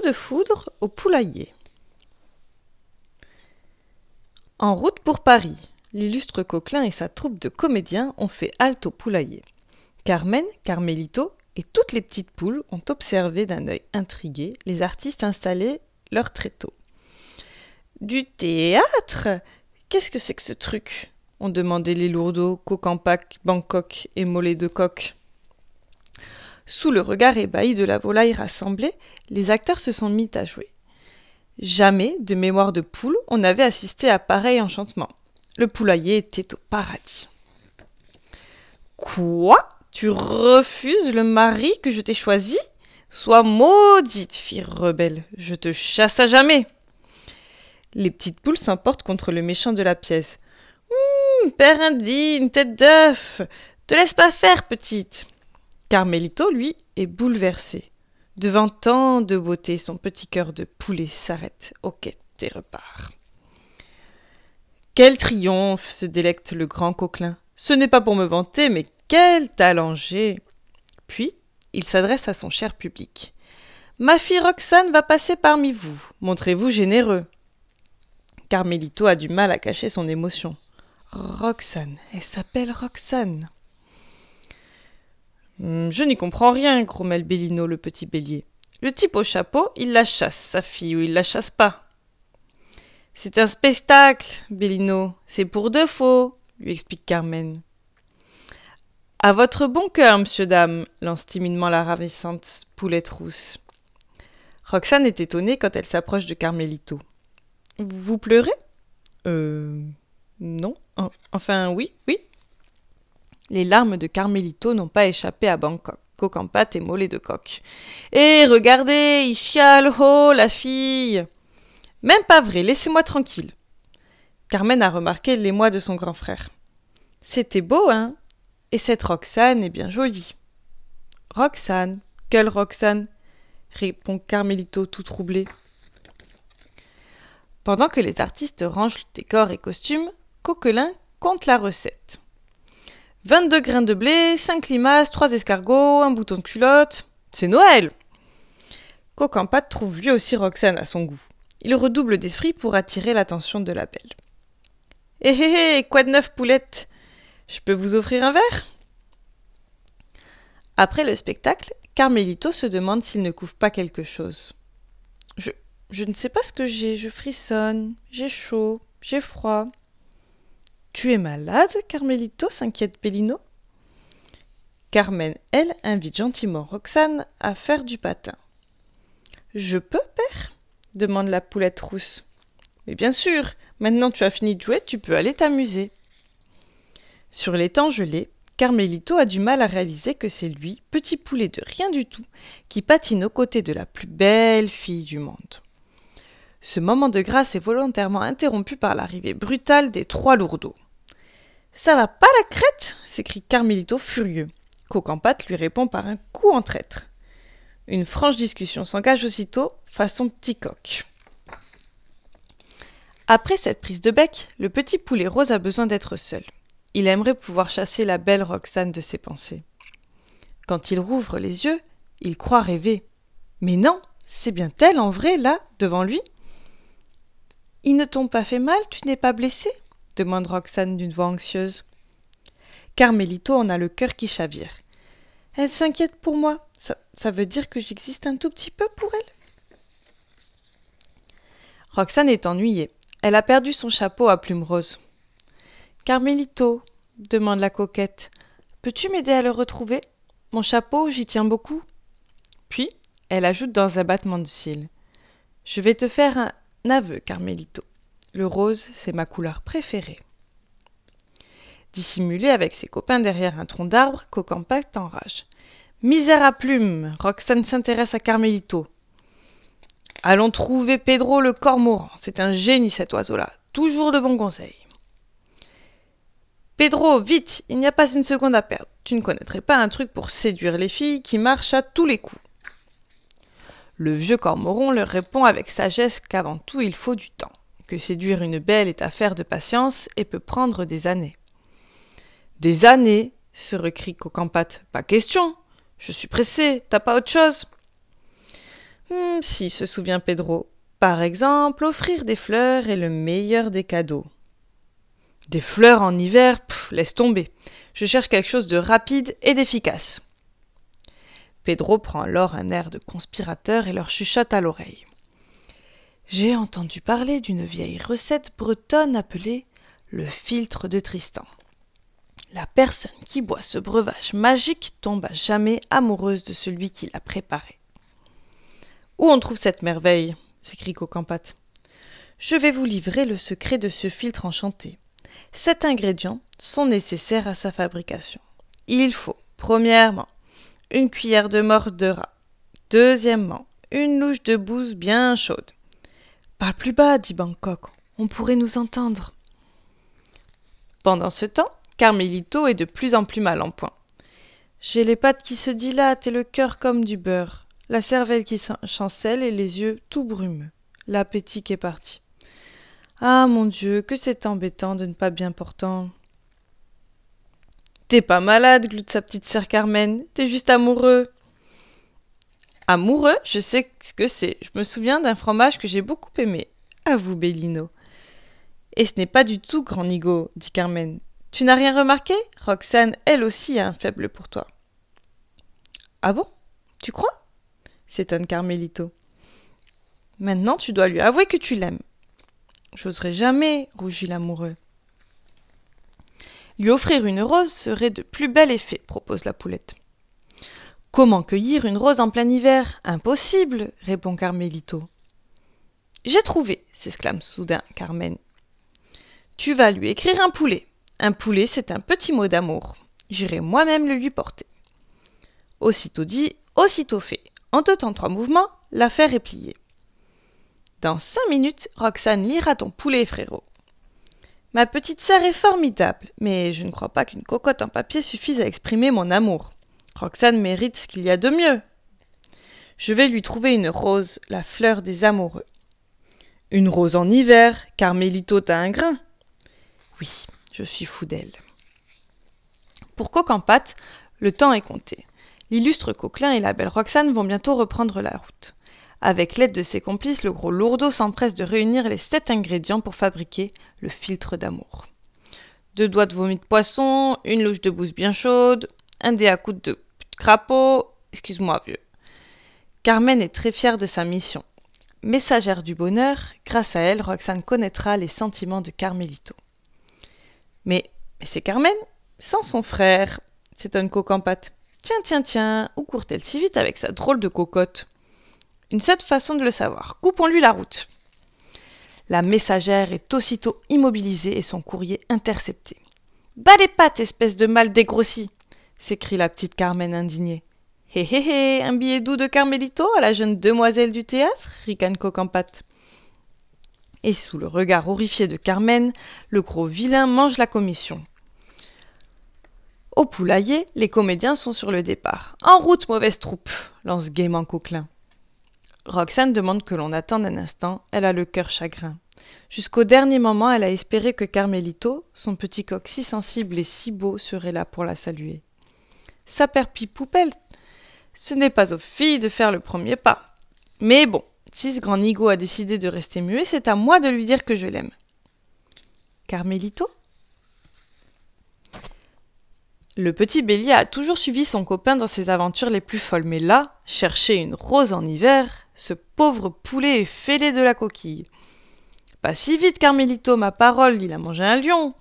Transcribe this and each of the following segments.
de foudre au poulailler. En route pour Paris, l'illustre Coquelin et sa troupe de comédiens ont fait halte au poulailler. Carmen, Carmelito et toutes les petites poules ont observé d'un œil intrigué les artistes installer leur tréteau. Du théâtre Qu'est-ce que c'est que ce truc ont demandé les lourdeaux, Coquempac, Bangkok et Mollet de Coq. Sous le regard ébahi de la volaille rassemblée, les acteurs se sont mis à jouer. Jamais, de mémoire de poule, on n'avait assisté à pareil enchantement. Le poulailler était au paradis. Quoi Tu refuses le mari que je t'ai choisi Sois maudite, fille rebelle, je te chasse à jamais. Les petites poules s'emportent contre le méchant de la pièce. Hum, père indigne, tête d'œuf, te laisse pas faire, petite. Carmelito, lui, est bouleversé. Devant tant de beauté, son petit cœur de poulet s'arrête, quête et repart. Quel triomphe se délecte le grand Coquelin. Ce n'est pas pour me vanter, mais quel talent j'ai Puis, il s'adresse à son cher public. Ma fille Roxane va passer parmi vous. Montrez-vous généreux. Carmelito a du mal à cacher son émotion. Roxane, elle s'appelle Roxane. Hmm, je n'y comprends rien, grommelle Bellino, le petit bélier. Le type au chapeau, il la chasse, sa fille, ou il la chasse pas. C'est un spectacle, Bellino, C'est pour de faux, lui explique Carmen. À votre bon cœur, monsieur dame, lance timidement la ravissante poulette rousse. Roxane est étonnée quand elle s'approche de Carmelito. Vous pleurez Euh. Non. Enfin, oui, oui, les larmes de Carmelito n'ont pas échappé à Bangkok. Coq en pâte et mollet de coq. Et eh, regardez, il chiale, oh, la fille Même pas vrai, laissez-moi tranquille. Carmen a remarqué l'émoi de son grand frère. C'était beau, hein Et cette Roxane est bien jolie. Roxane Quelle Roxane répond Carmelito tout troublé. Pendant que les artistes rangent décor et costumes, Coquelin compte la recette. 22 grains de blé, 5 limaces, 3 escargots, un bouton de culotte. C'est Noël Coquampat trouve lui aussi Roxane à son goût. Il redouble d'esprit pour attirer l'attention de la belle. Hé eh, hé eh, hé, eh, quoi de neuf, poulette Je peux vous offrir un verre Après le spectacle, Carmelito se demande s'il ne couvre pas quelque chose. Je, je ne sais pas ce que j'ai, je frissonne, j'ai chaud, j'ai froid, tu es malade, Carmelito s'inquiète Bellino. Carmen, elle, invite gentiment Roxane à faire du patin. Je peux, père demande la poulette rousse. Mais bien sûr, maintenant tu as fini de jouer, tu peux aller t'amuser. Sur l'étang gelé, Carmelito a du mal à réaliser que c'est lui, petit poulet de rien du tout, qui patine aux côtés de la plus belle fille du monde. Ce moment de grâce est volontairement interrompu par l'arrivée brutale des trois lourdeaux. Ça va pas la crête s'écrie Carmelito furieux. coquampat lui répond par un coup en traître. Une franche discussion s'engage aussitôt, façon petit coq. Après cette prise de bec, le petit poulet rose a besoin d'être seul. Il aimerait pouvoir chasser la belle Roxane de ses pensées. Quand il rouvre les yeux, il croit rêver. Mais non, c'est bien tel en vrai, là, devant lui. Il ne t'ont pas fait mal, tu n'es pas blessé demande Roxane d'une voix anxieuse. Carmelito en a le cœur qui chavire. Elle s'inquiète pour moi. Ça, veut dire que j'existe un tout petit peu pour elle Roxane est ennuyée. Elle a perdu son chapeau à plumes roses. Carmelito, demande la coquette, peux-tu m'aider à le retrouver Mon chapeau, j'y tiens beaucoup. Puis, elle ajoute dans un battement de cils Je vais te faire un aveu, Carmelito. Le rose, c'est ma couleur préférée. Dissimulé avec ses copains derrière un tronc d'arbre, Cocampact t'enrage. Misère à plume Roxane s'intéresse à Carmelito. Allons trouver Pedro le cormoran. C'est un génie cet oiseau-là. Toujours de bons conseils. Pedro, vite Il n'y a pas une seconde à perdre. Tu ne connaîtrais pas un truc pour séduire les filles qui marchent à tous les coups. Le vieux cormoran leur répond avec sagesse qu'avant tout il faut du temps que séduire une belle est affaire de patience et peut prendre des années. Des années se recrie Cocampat. « Pas question Je suis pressé, t'as pas autre chose hmm, Si, se souvient Pedro. Par exemple, offrir des fleurs est le meilleur des cadeaux. Des fleurs en hiver, pff, laisse tomber. Je cherche quelque chose de rapide et d'efficace. Pedro prend alors un air de conspirateur et leur chuchote à l'oreille. J'ai entendu parler d'une vieille recette bretonne appelée le filtre de Tristan. La personne qui boit ce breuvage magique tombe à jamais amoureuse de celui qui l'a préparé. Où on trouve cette merveille s'écrie Cocampat. Je vais vous livrer le secret de ce filtre enchanté. Sept ingrédients sont nécessaires à sa fabrication. Il faut, premièrement, une cuillère de mort de rat. Deuxièmement, une louche de bouse bien chaude. Parle plus bas, dit Bangkok, on pourrait nous entendre. Pendant ce temps, Carmelito est de plus en plus mal en point. J'ai les pattes qui se dilatent et le cœur comme du beurre, la cervelle qui chancelle et les yeux tout brumeux. L'appétit qui est parti. Ah mon Dieu, que c'est embêtant de ne pas bien portant. T'es pas malade, gloute sa petite sœur Carmen, t'es juste amoureux amoureux, je sais ce que c'est. Je me souviens d'un fromage que j'ai beaucoup aimé. À vous, Bellino. Et ce n'est pas du tout grand Nigo, dit Carmen. Tu n'as rien remarqué Roxane, elle aussi, a un faible pour toi. Ah bon Tu crois s'étonne Carmelito. Maintenant, tu dois lui avouer que tu l'aimes. J'oserais jamais, rougit l'amoureux. Lui offrir une rose serait de plus bel effet, propose la poulette. Comment cueillir une rose en plein hiver Impossible répond Carmelito. J'ai trouvé, s'exclame soudain Carmen. Tu vas lui écrire un poulet. Un poulet, c'est un petit mot d'amour. J'irai moi-même le lui porter. Aussitôt dit, aussitôt fait. En deux temps trois mouvements, l'affaire est pliée. Dans cinq minutes, Roxane lira ton poulet, frérot. Ma petite sœur est formidable, mais je ne crois pas qu'une cocotte en papier suffise à exprimer mon amour. Roxane mérite ce qu'il y a de mieux. Je vais lui trouver une rose, la fleur des amoureux. Une rose en hiver, car Mélito t'a un grain. Oui, je suis fou d'elle. Pour pâte, le temps est compté. L'illustre Coquelin et la belle Roxane vont bientôt reprendre la route. Avec l'aide de ses complices, le gros lourdeau s'empresse de réunir les sept ingrédients pour fabriquer le filtre d'amour. Deux doigts de vomi de poisson, une louche de bouse bien chaude, un dé à coups de crapaud, excuse-moi vieux. Carmen est très fière de sa mission. Messagère du bonheur, grâce à elle, Roxane connaîtra les sentiments de Carmelito. Mais, c'est Carmen, sans son frère, c'est une Cocampate. Tiens, tiens, tiens, où court-elle si vite avec sa drôle de cocotte Une seule façon de le savoir, coupons-lui la route. La messagère est aussitôt immobilisée et son courrier intercepté. Bas les pattes, espèce de mal dégrossi s'écrie la petite Carmen indignée. Hé hé hé, un billet doux de Carmelito à la jeune demoiselle du théâtre ricane Cocampat. Et sous le regard horrifié de Carmen, le gros vilain mange la commission. Au poulailler, les comédiens sont sur le départ. En route, mauvaise troupe lance gaiement Coquelin. Roxane demande que l'on attende un instant, elle a le cœur chagrin. Jusqu'au dernier moment, elle a espéré que Carmelito, son petit coq si sensible et si beau, serait là pour la saluer. Saperpi Poupelle, ce n'est pas aux filles de faire le premier pas. Mais bon, si ce grand nigo a décidé de rester muet, c'est à moi de lui dire que je l'aime. Carmelito Le petit bélier a toujours suivi son copain dans ses aventures les plus folles, mais là, chercher une rose en hiver, ce pauvre poulet est fêlé de la coquille. Pas si vite, Carmelito, ma parole, il a mangé un lion.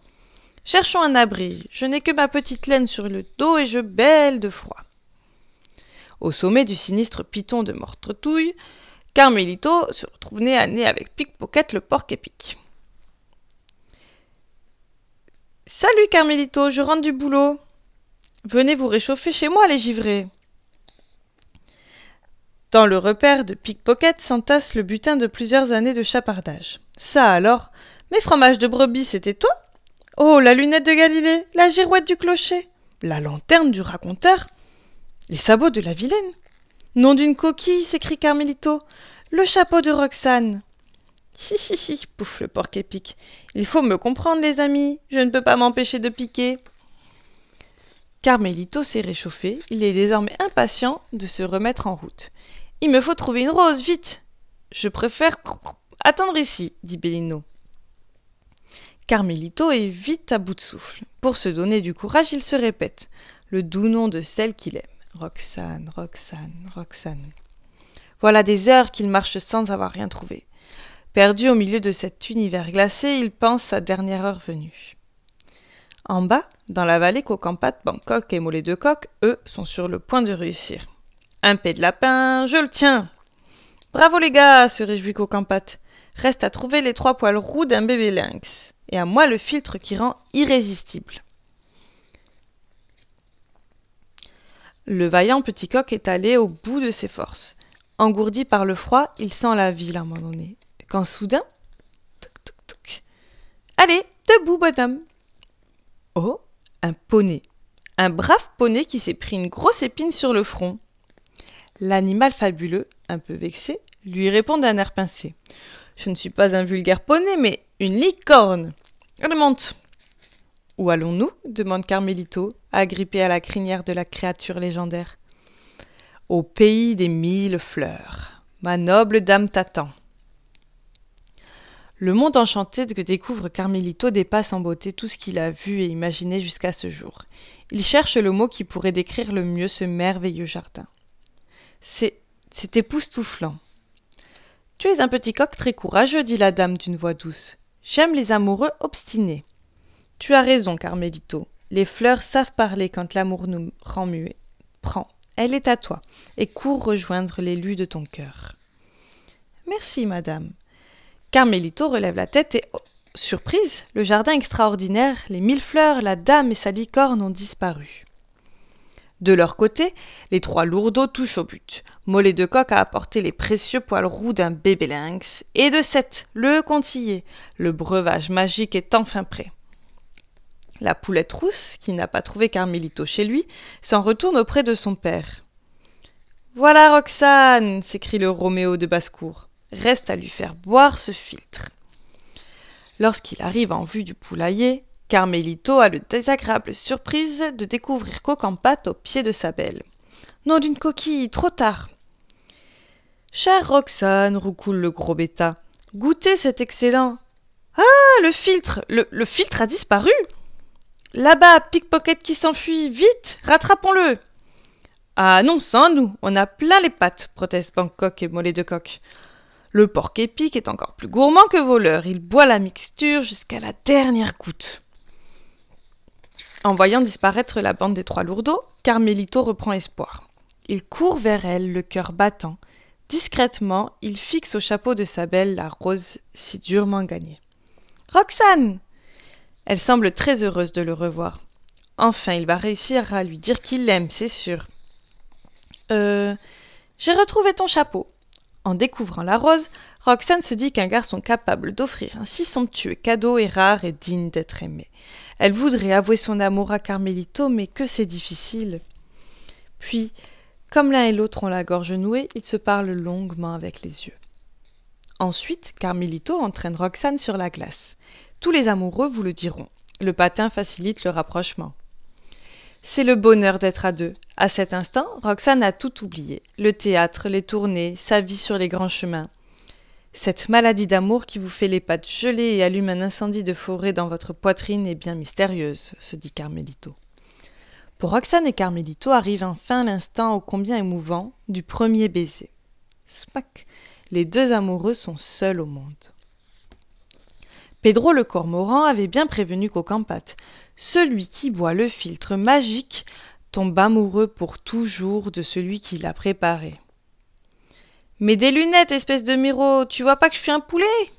Cherchons un abri. Je n'ai que ma petite laine sur le dos et je bêle de froid. Au sommet du sinistre piton de Mortretouille, Carmelito se retrouve nez à nez avec Pickpocket le porc épic. Salut Carmelito, je rentre du boulot. Venez vous réchauffer chez moi, les givrés. Dans le repère de Pickpocket s'entasse le butin de plusieurs années de chapardage. Ça alors, mes fromages de brebis, c'était toi Oh, la lunette de Galilée, la girouette du clocher, la lanterne du raconteur, les sabots de la vilaine. Nom d'une coquille, s'écrie Carmelito, le chapeau de Roxane. Chi si chi pouffe le porc épique. Il faut me comprendre, les amis, je ne peux pas m'empêcher de piquer. Carmelito s'est réchauffé, il est désormais impatient de se remettre en route. Il me faut trouver une rose, vite Je préfère attendre ici, dit Bellino. Carmelito est vite à bout de souffle. Pour se donner du courage, il se répète le doux nom de celle qu'il aime. Roxane, Roxane, Roxane. Voilà des heures qu'il marche sans avoir rien trouvé. Perdu au milieu de cet univers glacé, il pense sa dernière heure venue. En bas, dans la vallée Cocampat, Bangkok et Mollet de Coq, eux, sont sur le point de réussir. Un pet de lapin, je le tiens Bravo les gars se réjouit Cocampat. Reste à trouver les trois poils roux d'un bébé lynx et à moi le filtre qui rend irrésistible. Le vaillant petit coq est allé au bout de ses forces. Engourdi par le froid, il sent la ville à un moment donné. Quand soudain, Allez, debout, bonhomme. Oh, un poney. Un brave poney qui s'est pris une grosse épine sur le front. L'animal fabuleux, un peu vexé, lui répond d'un air pincé. Je ne suis pas un vulgaire poney, mais une licorne Elle monte Où allons-nous demande Carmelito, agrippé à la crinière de la créature légendaire. Au pays des mille fleurs. Ma noble dame t'attend. Le monde enchanté que découvre Carmelito dépasse en beauté tout ce qu'il a vu et imaginé jusqu'à ce jour. Il cherche le mot qui pourrait décrire le mieux ce merveilleux jardin. C'est c'est époustouflant. Tu es un petit coq très courageux, dit la dame d'une voix douce. J'aime les amoureux obstinés. Tu as raison, Carmelito. Les fleurs savent parler quand l'amour nous rend muets. Prends, elle est à toi, et cours rejoindre l'élu de ton cœur. Merci, madame. Carmelito relève la tête et, oh, surprise, le jardin extraordinaire, les mille fleurs, la dame et sa licorne ont disparu. De leur côté, les trois lourdeaux touchent au but. Mollet de Coq a apporté les précieux poils roux d'un bébé lynx et de 7, le contillé. Le breuvage magique est enfin prêt. La poulette rousse, qui n'a pas trouvé milito chez lui, s'en retourne auprès de son père. Voilà Roxane s'écrie le Roméo de basse-cour. Reste à lui faire boire ce filtre. Lorsqu'il arrive en vue du poulailler, Carmelito a le désagréable surprise de découvrir en pâte au pied de sa belle. Non d'une coquille, trop tard. Cher Roxane, roucoule le gros bêta, goûtez cet excellent. Ah, le filtre le, filtre a disparu Là-bas, pickpocket qui s'enfuit, vite, rattrapons-le Ah non, sans nous, on a plein les pattes, proteste Bangkok et Mollet de Coq. Le porc épic est encore plus gourmand que voleur, il boit la mixture jusqu'à la dernière goutte. En voyant disparaître la bande des trois lourdeaux, Carmelito reprend espoir. Il court vers elle, le cœur battant. Discrètement, il fixe au chapeau de sa belle la rose si durement gagnée. Roxane Elle semble très heureuse de le revoir. Enfin, il va réussir à lui dire qu'il l'aime, c'est sûr. Euh. J'ai retrouvé ton chapeau. En découvrant la rose, Roxane se dit qu'un garçon capable d'offrir un si somptueux cadeau est rare et digne d'être aimé. Elle voudrait avouer son amour à Carmelito, mais que c'est difficile. Puis, comme l'un et l'autre ont la gorge nouée, ils se parlent longuement avec les yeux. Ensuite, Carmelito entraîne Roxane sur la glace. Tous les amoureux vous le diront. Le patin facilite le rapprochement. C'est le bonheur d'être à deux. À cet instant, Roxane a tout oublié le théâtre, les tournées, sa vie sur les grands chemins. Cette maladie d'amour qui vous fait les pattes gelées et allume un incendie de forêt dans votre poitrine est bien mystérieuse, se dit Carmelito. Pour Roxane et Carmelito arrive enfin l'instant au combien émouvant du premier baiser. Spac Les deux amoureux sont seuls au monde. Pedro le cormoran avait bien prévenu Campate, Celui qui boit le filtre magique tombe amoureux pour toujours de celui qui l'a préparé. Mais des lunettes, espèce de miro, tu vois pas que je suis un poulet